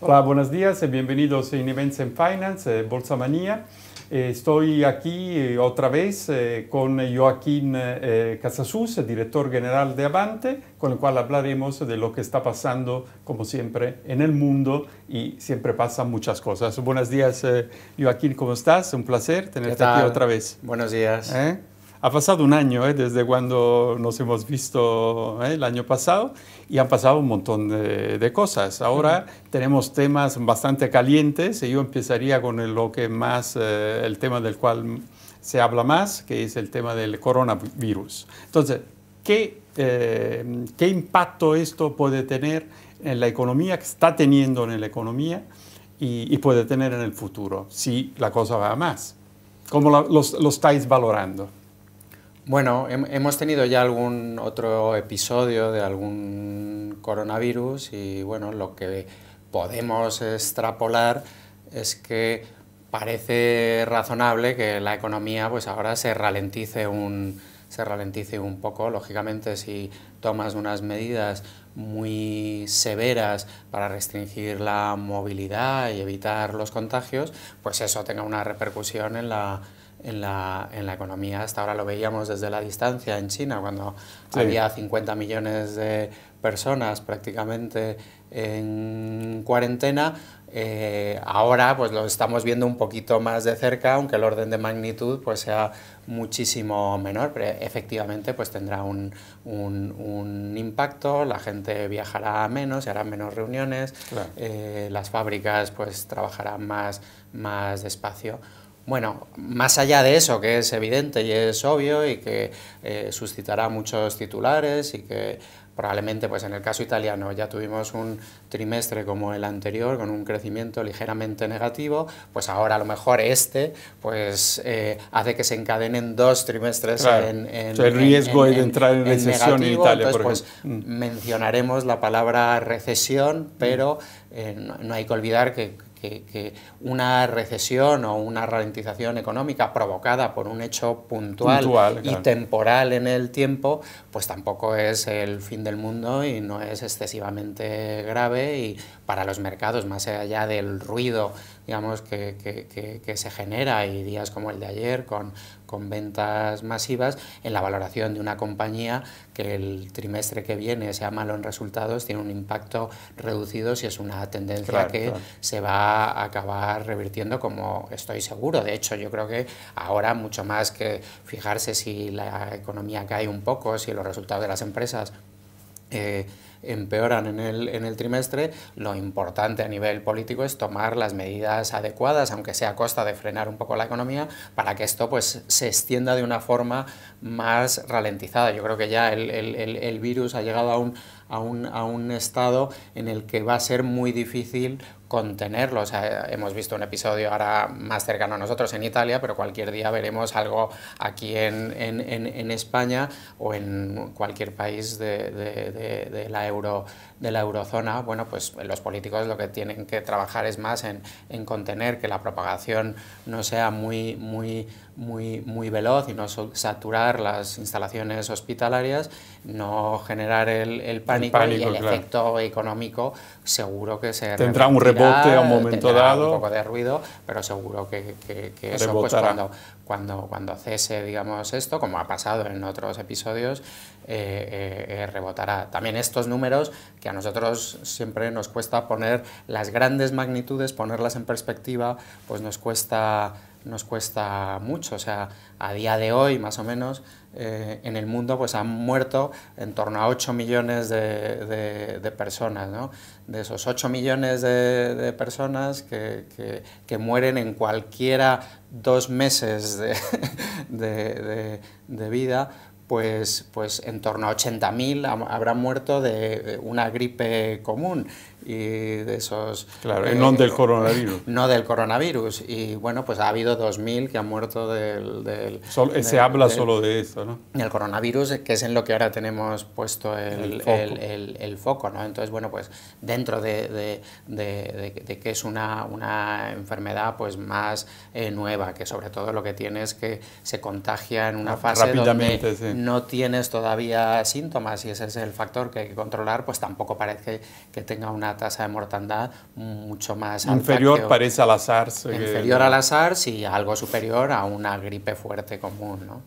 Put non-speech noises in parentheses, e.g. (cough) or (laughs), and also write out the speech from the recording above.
Hola, buenos días, bienvenidos a Events in Finance, eh, Bolsa Manía. Eh, estoy aquí eh, otra vez con Joaquín Casasus, director general de Avante, con el cual hablaremos de lo que está pasando, como siempre, en el mundo y siempre pasan muchas cosas. Buenos días, Joaquín, ¿cómo estás? Un placer tenerte aquí otra vez. Buenos días. Ha pasado un año ¿eh? desde cuando nos hemos visto ¿eh? el año pasado y han pasado un montón de, cosas. Ahora tenemos temas bastante calientes y yo empezaría con el, lo que más, eh, el tema del cual se habla más, que es el tema del coronavirus. Entonces, ¿qué, eh, impacto esto puede tener en la economía, que está teniendo en la economía y, puede tener en el futuro, si la cosa va más? ¿Cómo lo estáis valorando? Bueno, hemos tenido ya algún otro episodio de algún coronavirus y bueno, lo que podemos extrapolar es que parece razonable que la economía pues ahora se ralentice un, se ralentice un poco. Lógicamente, si tomas unas medidas muy severas para restringir la movilidad y evitar los contagios, pues eso tenga una repercusión en la, en la, en economía. Hasta ahora lo veíamos desde la distancia en China, cuando había 50 millones de personas prácticamente en cuarentena. Eh, ahora pues lo estamos viendo un poquito más de cerca, aunque el orden de magnitud pues sea muchísimo menor, pero efectivamente pues tendrá un, impacto, la gente viajará menos, se harán menos reuniones, eh, las fábricas pues trabajarán más, más despacio. Bueno, más allá de eso, que es evidente y es obvio y que eh, suscitará muchos titulares y que probablemente pues en el caso italiano ya tuvimos un trimestre como el anterior con un crecimiento ligeramente negativo, pues ahora a lo mejor este pues eh, hace que se encadenen dos trimestres en, en el riesgo de entrar en, recesión en, Italia. por pues, mm. mencionaremos la palabra recesión, pero mm. eh, no, hay que olvidar que que, una recesión o una ralentización económica provocada por un hecho puntual, y temporal en el tiempo, pues tampoco es el fin del mundo y no es excesivamente grave y para los mercados, más allá del ruido digamos, que, se genera y días como el de ayer con, con ventas masivas en la valoración de una compañía que el trimestre que viene sea malo en resultados tiene un impacto reducido si es una tendencia que se va a acabar revirtiendo como estoy seguro. De hecho, yo creo que ahora mucho más que fijarse si la economía cae un poco, si los resultados de las empresas... Eh, empeoran en el, en el trimestre, lo importante a nivel político es tomar las medidas adecuadas, aunque sea a costa de frenar un poco la economía, para que esto pues, se extienda de una forma más ralentizada. Yo creo que ya el, el, el virus ha llegado a un, a un, a un estado en el que va a ser muy difícil contenerlo. O sea, hemos visto un episodio ahora más cercano a nosotros en Italia, pero cualquier día veremos algo aquí en, en, en, en España o en cualquier país de, de, de, de la de la eurozona, bueno, pues los políticos lo que tienen que trabajar es más en, contener que la propagación no sea muy, muy muy, veloz y no saturar las instalaciones hospitalarias, no generar el, pánico, y el efecto económico seguro que se tendrá un rebote a un momento dado, un poco de ruido, pero seguro que, eso pues, cuando, cuando, cese digamos esto, como ha pasado en otros episodios, eh, eh, eh, rebotará. También estos números que a nosotros siempre nos cuesta poner las grandes magnitudes, ponerlas en perspectiva, pues nos cuesta nos cuesta mucho. O sea, a día de hoy, más o menos, eh, en el mundo pues, han muerto en torno a 8 millones de, personas. De esos 8 millones de, personas que, mueren en cualquiera dos meses de (laughs) vida, pues, pues, en torno a 80.000 habrán muerto de una gripe común y de esos... Claro, eh, no del coronavirus. (laughs) No del coronavirus. Y bueno, pues ha habido 2.000 que han muerto del... Eh, se habla solo de eso, ¿no? El coronavirus, que es en lo que ahora tenemos puesto el, el, foco. ¿no? Entonces, bueno, pues dentro de, de, de, que es una, una, enfermedad pues más eh, nueva, que sobre todo lo que tiene es que se contagia en una ah, fase donde no tienes todavía síntomas y ese es el factor que hay que controlar, pues tampoco parece que tenga una tasa de mortandad mucho más inferior alta. Inferior parece al azar, inferior al azar, y algo superior a una gripe fuerte común. ¿no?